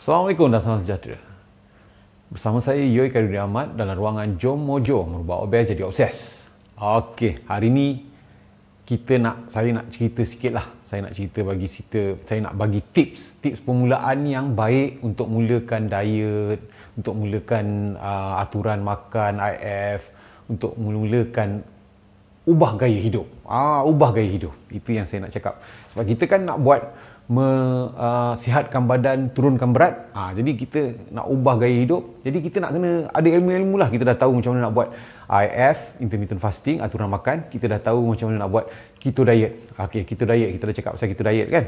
Assalamualaikum dan salam sejahtera. Bersama saya Yoi Karudi Ahmad dalam ruangan Jom Mojo merubah obes jadi obses. Okey, hari ini kita nak saya nak cerita sikit lah. Saya nak cerita bagi cerita, saya nak bagi tips, tips permulaan yang baik untuk mulakan diet, untuk mulakan uh, aturan makan IF, untuk mulakan ubah gaya hidup. Ah. ah, ubah gaya hidup. Itu yang saya nak cakap. Sebab kita kan nak buat me, uh, sihatkan badan, turunkan berat. Ah, jadi kita nak ubah gaya hidup. Jadi kita nak kena ada ilmu-ilmu lah. Kita dah tahu macam mana nak buat IF, intermittent fasting, aturan makan. Kita dah tahu macam mana nak buat keto diet. Okey, keto diet. Kita dah cakap pasal keto diet kan?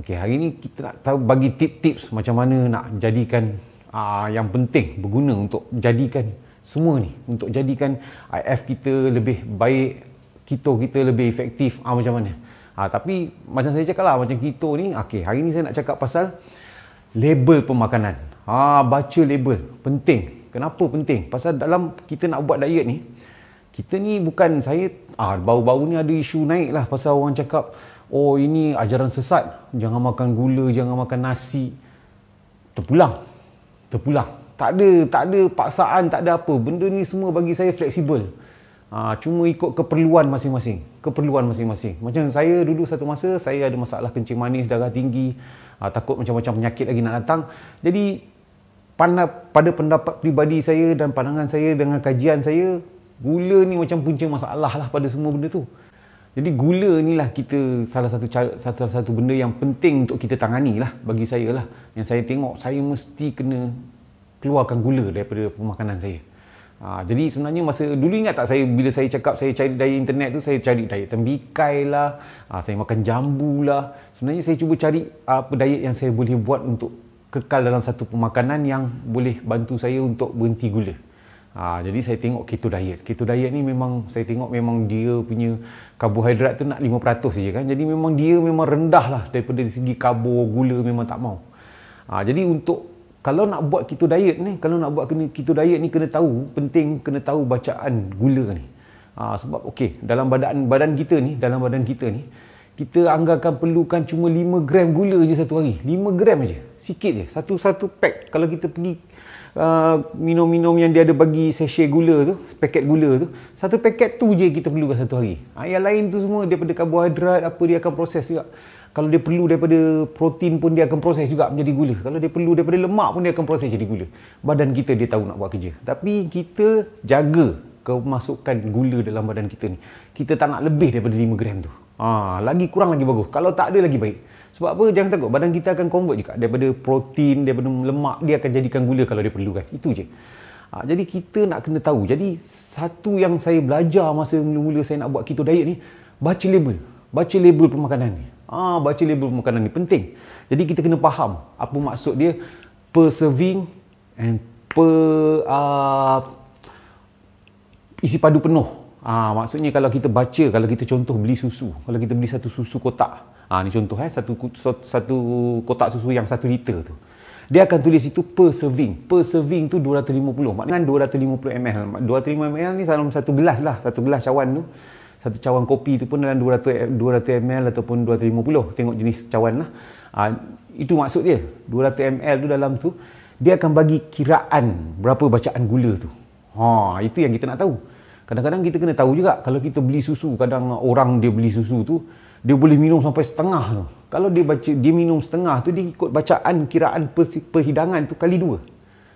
Okey, hari ni kita nak tahu bagi tips-tips macam mana nak jadikan uh, yang penting, berguna untuk jadikan semua ni untuk jadikan IF kita lebih baik keto kita lebih efektif ah macam mana ah tapi macam saya cakap lah macam keto ni okay. hari ni saya nak cakap pasal label pemakanan ah baca label penting kenapa penting pasal dalam kita nak buat diet ni kita ni bukan saya ah bau baru ni ada isu naik lah pasal orang cakap oh ini ajaran sesat jangan makan gula jangan makan nasi terpulang terpulang tak ada tak ada paksaan tak ada apa benda ni semua bagi saya fleksibel Ha, cuma ikut keperluan masing-masing. Keperluan masing-masing. Macam saya dulu satu masa, saya ada masalah kencing manis, darah tinggi. Ha, takut macam-macam penyakit lagi nak datang. Jadi, pada, pada pendapat pribadi saya dan pandangan saya dengan kajian saya, gula ni macam punca masalah lah pada semua benda tu. Jadi gula ni lah kita salah satu satu satu benda yang penting untuk kita tangani lah bagi saya lah. Yang saya tengok saya mesti kena keluarkan gula daripada pemakanan saya. Ha, jadi sebenarnya masa dulu ingat tak saya bila saya cakap saya cari dari internet tu saya cari diet tembikai lah, ha, saya makan jambu lah. Sebenarnya saya cuba cari apa diet yang saya boleh buat untuk kekal dalam satu pemakanan yang boleh bantu saya untuk berhenti gula. Ha, jadi saya tengok keto diet. Keto diet ni memang saya tengok memang dia punya karbohidrat tu nak 5% saja kan. Jadi memang dia memang rendah lah daripada segi karbo, gula memang tak mau. Ha, jadi untuk kalau nak buat keto diet ni kalau nak buat kena keto diet ni kena tahu penting kena tahu bacaan gula ni ha, sebab okey dalam badan badan kita ni dalam badan kita ni kita anggarkan perlukan cuma 5 gram gula je satu hari 5 gram je sikit je satu satu pack kalau kita pergi Uh, minum-minum yang dia ada bagi sachet gula tu paket gula tu satu paket tu je kita perlukan satu hari ha, yang lain tu semua daripada karbohidrat apa dia akan proses juga kalau dia perlu daripada protein pun dia akan proses juga menjadi gula kalau dia perlu daripada lemak pun dia akan proses jadi gula badan kita dia tahu nak buat kerja tapi kita jaga kemasukan gula dalam badan kita ni kita tak nak lebih daripada 5 gram tu ha, lagi kurang lagi bagus kalau tak ada lagi baik sebab apa jangan takut badan kita akan convert juga daripada protein daripada lemak dia akan jadikan gula kalau dia perlukan itu je ha, jadi kita nak kena tahu jadi satu yang saya belajar masa mula-mula saya nak buat keto diet ni baca label baca label pemakanan ni Ah, baca label makanan ni penting. Jadi kita kena faham apa maksud dia per serving and per uh, isi padu penuh. Ah, maksudnya kalau kita baca, kalau kita contoh beli susu, kalau kita beli satu susu kotak. Ah, ni contoh eh, satu satu kotak susu yang satu liter tu. Dia akan tulis itu per serving. Per serving tu 250. Maknanya 250 ml. 250 ml ni dalam satu gelas lah. Satu gelas cawan tu satu cawan kopi tu pun dalam 200 200 ml ataupun 250 tengok jenis cawan lah uh, itu maksud dia 200 ml tu dalam tu dia akan bagi kiraan berapa bacaan gula tu ha, itu yang kita nak tahu kadang-kadang kita kena tahu juga kalau kita beli susu kadang orang dia beli susu tu dia boleh minum sampai setengah tu kalau dia baca dia minum setengah tu dia ikut bacaan kiraan perhidangan tu kali dua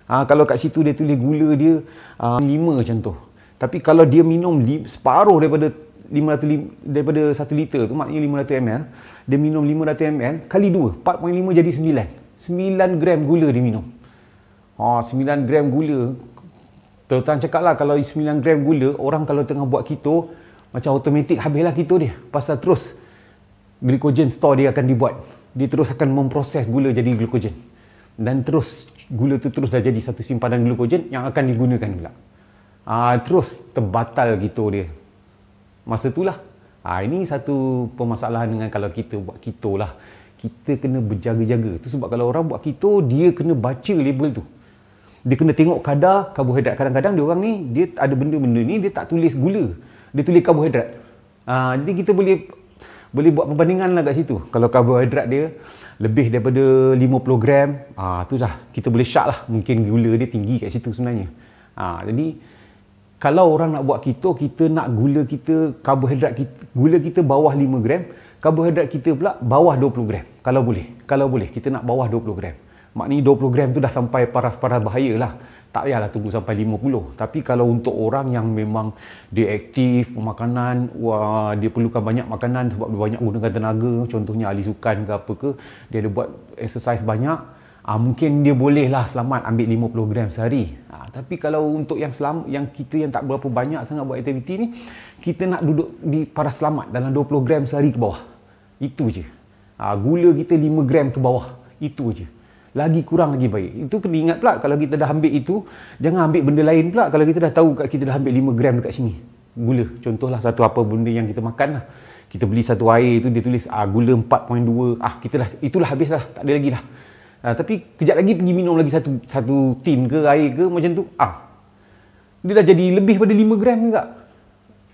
ha, kalau kat situ dia tulis gula dia uh, lima contoh tapi kalau dia minum separuh daripada 500 daripada 1 liter tu maknanya 500 ml dia minum 500 ml kali 2 4.5 jadi 9 9 gram gula dia minum ha, 9 gram gula tuan cakap lah kalau 9 gram gula orang kalau tengah buat keto macam automatik habislah keto dia pasal terus glycogen store dia akan dibuat dia terus akan memproses gula jadi glycogen dan terus gula tu terus dah jadi satu simpanan glukogen yang akan digunakan pula. Ah terus terbatal gitu dia masa itulah ha, ini satu permasalahan dengan kalau kita buat keto lah kita kena berjaga-jaga tu. sebab kalau orang buat keto dia kena baca label tu dia kena tengok kadar karbohidrat kadang-kadang dia orang ni dia ada benda-benda ni dia tak tulis gula dia tulis karbohidrat ha, jadi kita boleh boleh buat perbandingan lah kat situ kalau karbohidrat dia lebih daripada 50 gram ha, tu dah kita boleh syak lah mungkin gula dia tinggi kat situ sebenarnya ha, jadi jadi kalau orang nak buat keto kita nak gula kita karbohidrat kita gula kita bawah 5 gram karbohidrat kita pula bawah 20 gram kalau boleh kalau boleh kita nak bawah 20 gram maknanya 20 gram tu dah sampai paras-paras bahaya lah tak payahlah tunggu sampai 50 tapi kalau untuk orang yang memang dia aktif pemakanan wah, dia perlukan banyak makanan sebab dia banyak gunakan tenaga contohnya ahli sukan ke apa ke dia ada buat exercise banyak Uh, mungkin dia bolehlah selamat ambil 50 gram sehari. Uh, tapi kalau untuk yang selam, yang kita yang tak berapa banyak sangat buat aktiviti ni, kita nak duduk di paras selamat dalam 20 gram sehari ke bawah. Itu je. Uh, gula kita 5 gram ke bawah. Itu je. Lagi kurang lagi baik. Itu kena ingat pula kalau kita dah ambil itu, jangan ambil benda lain pula kalau kita dah tahu kita dah ambil 5 gram dekat sini. Gula. Contohlah satu apa benda yang kita makan lah. Kita beli satu air itu dia tulis uh, gula 4.2. Ah, kita dah, itulah habislah. Tak ada lagi lah. Ha, tapi kejap lagi pergi minum lagi satu satu tin ke air ke macam tu. Ah. Dia dah jadi lebih pada 5 gram juga.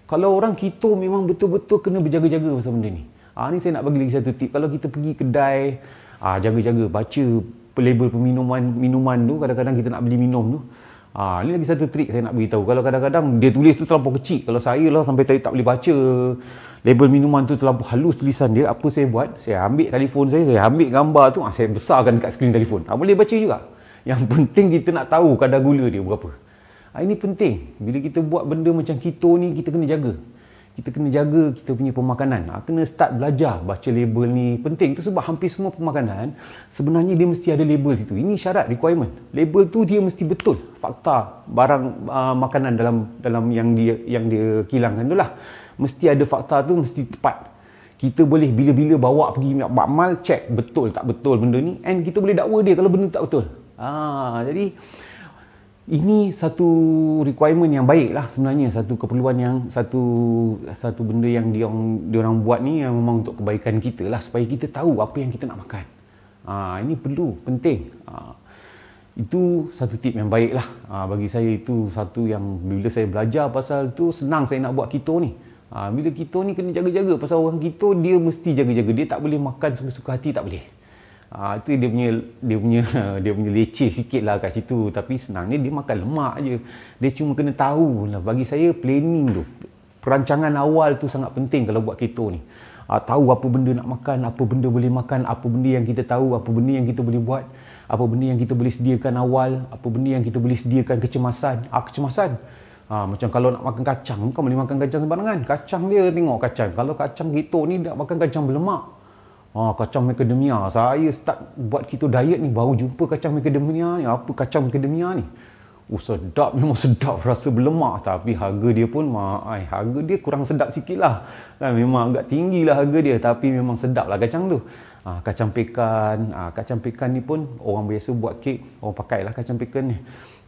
Kalau orang keto memang betul-betul kena berjaga-jaga pasal benda ni. Ah ni saya nak bagi lagi satu tip. Kalau kita pergi kedai, ah jaga-jaga baca label peminuman minuman tu kadang-kadang kita nak beli minum tu. Ah ni lagi satu trik saya nak bagi tahu. Kalau kadang-kadang dia tulis tu terlalu kecil. Kalau saya lah sampai tak, tak boleh baca label minuman tu terlalu halus tulisan dia apa saya buat saya ambil telefon saya saya ambil gambar tu ah, saya besarkan dekat skrin telefon ha, boleh baca juga yang penting kita nak tahu kadar gula dia berapa ha, ini penting bila kita buat benda macam keto ni kita kena jaga kita kena jaga kita punya pemakanan ha, kena start belajar baca label ni penting tu sebab hampir semua pemakanan sebenarnya dia mesti ada label situ ini syarat requirement label tu dia mesti betul fakta barang uh, makanan dalam dalam yang dia yang dia kilangkan tu lah mesti ada fakta tu mesti tepat kita boleh bila-bila bawa pergi makmal check betul tak betul benda ni and kita boleh dakwa dia kalau benda tak betul ha, jadi ini satu requirement yang baik lah sebenarnya satu keperluan yang satu satu benda yang diorang, diorang buat ni yang memang untuk kebaikan kita lah supaya kita tahu apa yang kita nak makan ha, ini perlu penting ha, itu satu tip yang baik lah ha, bagi saya itu satu yang bila saya belajar pasal tu senang saya nak buat keto ni Ha, bila kita ni kena jaga-jaga pasal orang kita dia mesti jaga-jaga dia tak boleh makan suka-suka hati tak boleh ha, itu dia punya dia punya dia punya leceh sikit lah kat situ tapi senangnya dia makan lemak aje. dia cuma kena tahu lah bagi saya planning tu perancangan awal tu sangat penting kalau buat keto ni ha, tahu apa benda nak makan apa benda boleh makan apa benda yang kita tahu apa benda yang kita boleh buat apa benda yang kita boleh sediakan awal apa benda yang kita boleh sediakan kecemasan ha, kecemasan Ha, macam kalau nak makan kacang, kau boleh makan kacang sembarangan. Kacang dia, tengok kacang. Kalau kacang gitu ni, nak makan kacang berlemak. Ha, kacang macadamia. Saya start buat kita diet ni, baru jumpa kacang macadamia ni. Apa kacang macadamia ni? Oh, sedap. Memang sedap. Rasa berlemak. Tapi harga dia pun, ma, harga dia kurang sedap sikit lah. Ha, memang agak tinggi lah harga dia. Tapi memang sedap lah kacang tu. Ha, kacang pekan. Ha, kacang pekan ni pun, orang biasa buat kek, orang pakai lah kacang pekan ni.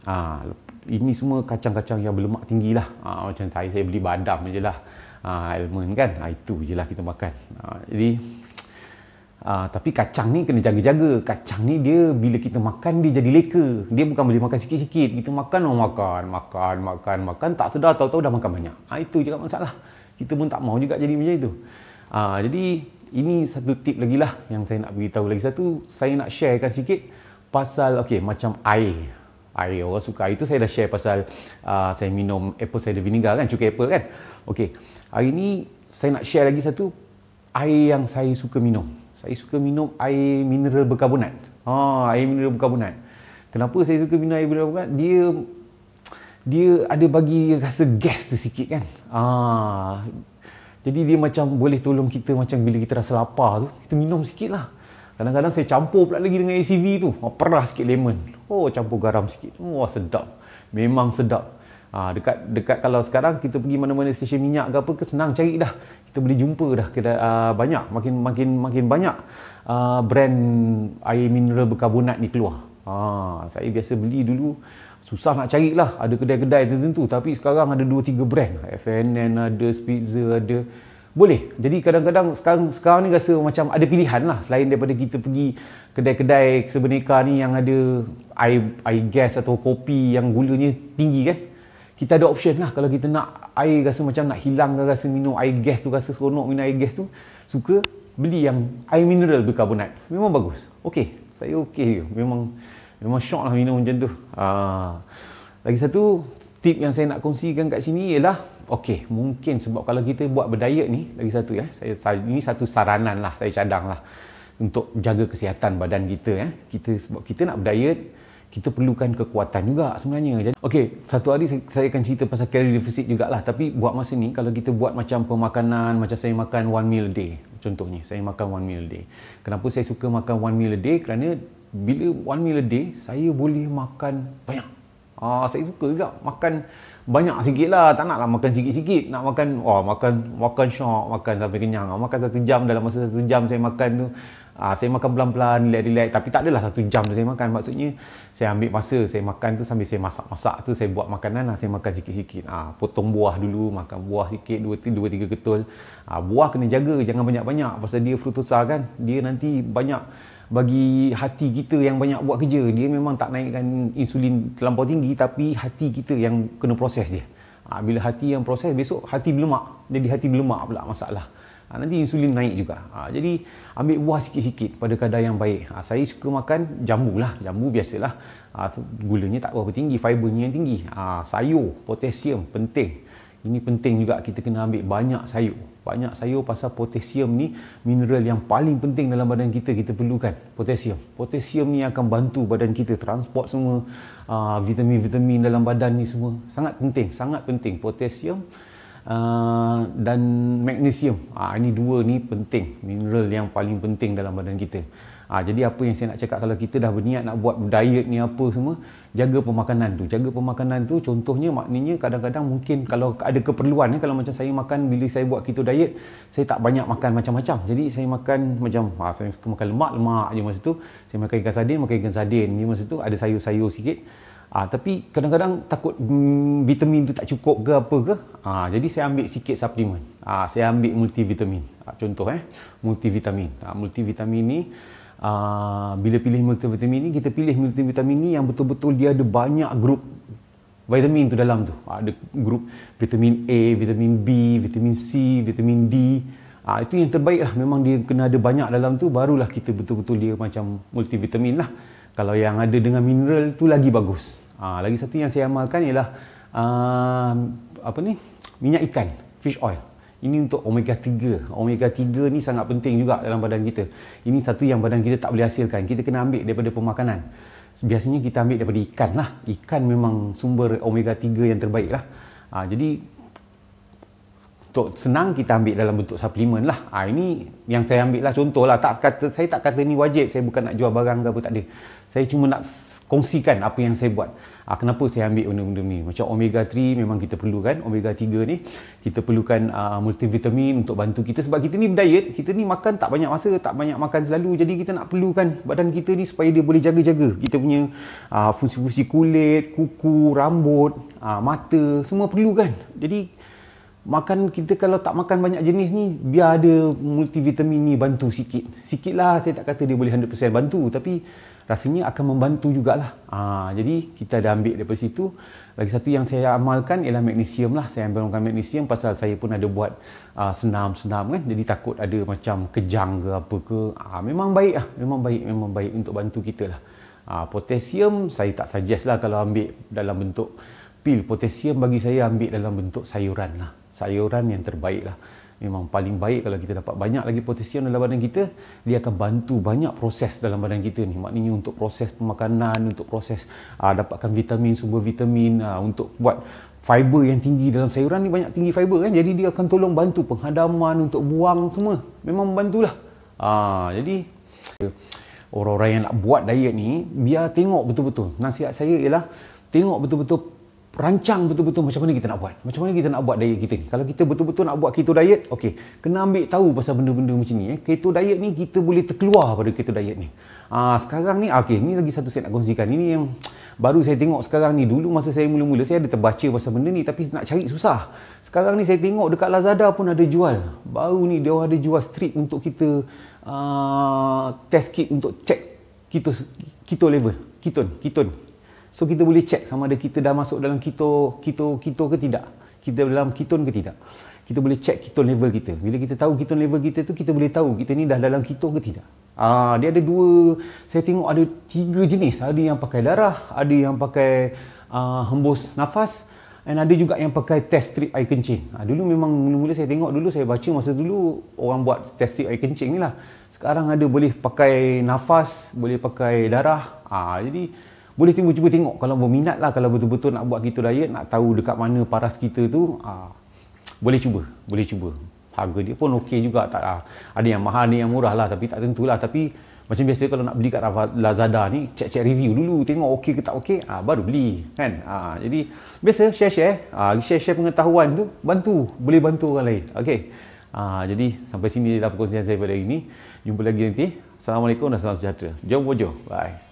Ha, ini semua kacang-kacang yang berlemak tinggi lah. Ha, macam tadi saya beli badam je lah. Ha, almond kan. Ha, itu je lah kita makan. Ha, jadi, ha, tapi kacang ni kena jaga-jaga. Kacang ni dia bila kita makan dia jadi leka. Dia bukan boleh makan sikit-sikit. Kita makan, oh, makan, makan, makan, makan. Tak sedar tahu-tahu dah makan banyak. Ha, itu je masalah. Kita pun tak mau juga jadi macam itu. Ha, jadi, ini satu tip lagi lah yang saya nak beritahu lagi satu. Saya nak sharekan sikit pasal okey macam air air orang suka itu saya dah share pasal uh, saya minum apple cider vinegar kan cukai apple kan okey hari ni saya nak share lagi satu air yang saya suka minum saya suka minum air mineral berkarbonat ha oh, air mineral berkarbonat kenapa saya suka minum air mineral berkarbonat dia dia ada bagi rasa gas tu sikit kan ah jadi dia macam boleh tolong kita macam bila kita rasa lapar tu kita minum sikit lah Kadang-kadang saya campur pula lagi dengan ACV tu. Oh, perah sikit lemon. Oh campur garam sikit. Wah oh, sedap. Memang sedap. Ha, dekat dekat kalau sekarang kita pergi mana-mana stesen minyak ke apa ke senang cari dah. Kita boleh jumpa dah kita uh, banyak makin makin makin banyak uh, brand air mineral berkarbonat ni keluar. Ha, saya biasa beli dulu susah nak cari lah ada kedai-kedai tertentu tapi sekarang ada 2 3 brand. FNN ada, Spitzer ada boleh. Jadi kadang-kadang sekarang sekarang ni rasa macam ada pilihan lah selain daripada kita pergi kedai-kedai sebeneka ni yang ada air air gas atau kopi yang gulanya tinggi kan. Kita ada option lah kalau kita nak air rasa macam nak hilang ke rasa minum air gas tu rasa seronok minum air gas tu suka beli yang air mineral berkarbonat. Memang bagus. Okey, saya okey je. Memang memang shock lah minum macam tu. Ha. Lagi satu tip yang saya nak kongsikan kat sini ialah okey mungkin sebab kalau kita buat berdiet ni lagi satu ya saya, saya ini satu saranan lah saya cadang lah untuk jaga kesihatan badan kita ya kita sebab kita nak berdiet kita perlukan kekuatan juga sebenarnya jadi okey satu hari saya, saya akan cerita pasal calorie deficit juga lah. tapi buat masa ni kalau kita buat macam pemakanan macam saya makan one meal a day contohnya saya makan one meal a day kenapa saya suka makan one meal a day kerana bila one meal a day saya boleh makan banyak ah saya suka juga makan banyak sikit lah tak nak lah makan sikit-sikit nak makan wah makan makan syok makan sampai kenyang makan satu jam dalam masa satu jam saya makan tu Ha, saya makan pelan-pelan, relax-relax Tapi tak adalah satu jam saya makan Maksudnya Saya ambil masa Saya makan tu sambil saya masak-masak tu Saya buat makanan lah Saya makan sikit-sikit ha, Potong buah dulu Makan buah sikit Dua, dua tiga ketul ha, Buah kena jaga Jangan banyak-banyak Pasal dia frutosa kan Dia nanti banyak bagi hati kita yang banyak buat kerja dia memang tak naikkan insulin terlampau tinggi tapi hati kita yang kena proses dia ha, bila hati yang proses besok hati berlemak jadi hati berlemak pula masalah ha, nanti insulin naik juga ha, jadi ambil buah sikit-sikit pada kadar yang baik ha, saya suka makan jambu lah jambu biasalah ha, gulanya tak berapa tinggi fibernya yang tinggi ha, sayur potasium penting ini penting juga kita kena ambil banyak sayur. Banyak sayur pasal potasium ni mineral yang paling penting dalam badan kita kita perlukan. Potasium. Potasium ni akan bantu badan kita transport semua ah, vitamin-vitamin dalam badan ni semua. Sangat penting, sangat penting potasium ah, dan magnesium. Ah, ini dua ni penting, mineral yang paling penting dalam badan kita. Ha, jadi apa yang saya nak cakap kalau kita dah berniat nak buat diet ni apa semua, jaga pemakanan tu. Jaga pemakanan tu contohnya maknanya kadang-kadang mungkin kalau ada keperluan ni kalau macam saya makan bila saya buat keto diet, saya tak banyak makan macam-macam. Jadi saya makan macam ha, saya suka makan lemak, lemak je masa tu. Saya makan ikan sardin, makan ikan sardin. Ni masa tu ada sayur-sayur sikit. Ha, tapi kadang-kadang takut mm, vitamin tu tak cukup ke apa ke. Ha, jadi saya ambil sikit suplemen. Ha, saya ambil multivitamin. Ha, contoh eh, multivitamin. Ha, multivitamin ni uh, bila pilih multivitamin ni kita pilih multivitamin ni yang betul-betul dia ada banyak grup vitamin tu dalam tu ah, ada grup vitamin A vitamin B vitamin C vitamin D uh, itu yang terbaik lah memang dia kena ada banyak dalam tu barulah kita betul-betul dia macam multivitamin lah kalau yang ada dengan mineral tu lagi bagus uh, lagi satu yang saya amalkan ialah uh, apa ni minyak ikan fish oil ini untuk omega 3 omega 3 ni sangat penting juga dalam badan kita ini satu yang badan kita tak boleh hasilkan kita kena ambil daripada pemakanan biasanya kita ambil daripada ikan lah ikan memang sumber omega 3 yang terbaik lah ha, jadi untuk senang kita ambil dalam bentuk suplemen lah ha, ini yang saya ambil lah contoh lah tak kata, saya tak kata ni wajib saya bukan nak jual barang ke apa tak ada saya cuma nak kongsikan apa yang saya buat. Uh, kenapa saya ambil benda-benda ni? Macam omega 3 memang kita perlukan, omega 3 ni kita perlukan uh, multivitamin untuk bantu kita sebab kita ni berdiet, kita ni makan tak banyak masa, tak banyak makan selalu. Jadi kita nak perlukan badan kita ni supaya dia boleh jaga-jaga kita punya uh, fungsi-fungsi kulit, kuku, rambut, uh, mata, semua perlukan. Jadi makan kita kalau tak makan banyak jenis ni biar ada multivitamin ni bantu sikit. lah. saya tak kata dia boleh 100% bantu tapi rasanya akan membantu jugalah. Ha, jadi kita dah ambil daripada situ. Lagi satu yang saya amalkan ialah magnesium lah. Saya ambilkan magnesium pasal saya pun ada buat uh, senam-senam kan. Jadi takut ada macam kejang ke apa ke. Ha, memang baik lah. Memang baik. Memang baik untuk bantu kita lah. Ha, ah, potassium saya tak suggest lah kalau ambil dalam bentuk pil. potasium bagi saya ambil dalam bentuk sayuran lah. Sayuran yang terbaik lah memang paling baik kalau kita dapat banyak lagi potasium dalam badan kita dia akan bantu banyak proses dalam badan kita ni maknanya untuk proses pemakanan untuk proses aa, ah, dapatkan vitamin sumber vitamin aa, ah, untuk buat fiber yang tinggi dalam sayuran ni banyak tinggi fiber kan jadi dia akan tolong bantu penghadaman untuk buang semua memang membantulah aa, ah, jadi orang-orang yang nak buat diet ni biar tengok betul-betul nasihat saya ialah tengok betul-betul rancang betul-betul macam mana kita nak buat. Macam mana kita nak buat diet kita ni. Kalau kita betul-betul nak buat keto diet, okey, kena ambil tahu pasal benda-benda macam ni. Eh. Keto diet ni kita boleh terkeluar pada keto diet ni. Ah, sekarang ni, okey, ni lagi satu saya nak kongsikan. Ini yang baru saya tengok sekarang ni. Dulu masa saya mula-mula, saya ada terbaca pasal benda ni tapi nak cari susah. Sekarang ni saya tengok dekat Lazada pun ada jual. Baru ni dia ada jual strip untuk kita uh, test kit untuk check keto, keto level. Keton, keton. So kita boleh check sama ada kita dah masuk dalam keto keto keto ke tidak. Kita dalam keton ke tidak. Kita boleh check keton level kita. Bila kita tahu keton level kita tu kita boleh tahu kita ni dah dalam keto ke tidak. Ah dia ada dua saya tengok ada tiga jenis. Ada yang pakai darah, ada yang pakai uh, hembus nafas dan ada juga yang pakai test strip air kencing. Ha, dulu memang mula-mula saya tengok dulu saya baca masa dulu orang buat test strip air kencing ni lah. Sekarang ada boleh pakai nafas, boleh pakai darah. Ah ha, jadi boleh cuba-cuba tengok kalau berminat lah kalau betul-betul nak buat keto diet nak tahu dekat mana paras kita tu uh, boleh cuba boleh cuba harga dia pun okey juga tak uh, ada yang mahal ni yang murah lah tapi tak tentulah tapi macam biasa kalau nak beli kat Lazada ni cek-cek review dulu tengok okey ke tak okey uh, baru beli kan uh, jadi biasa share-share uh, share-share pengetahuan tu bantu boleh bantu orang lain okey uh, jadi sampai sini dah perkongsian saya pada hari ni jumpa lagi nanti Assalamualaikum dan salam sejahtera jom bojo bye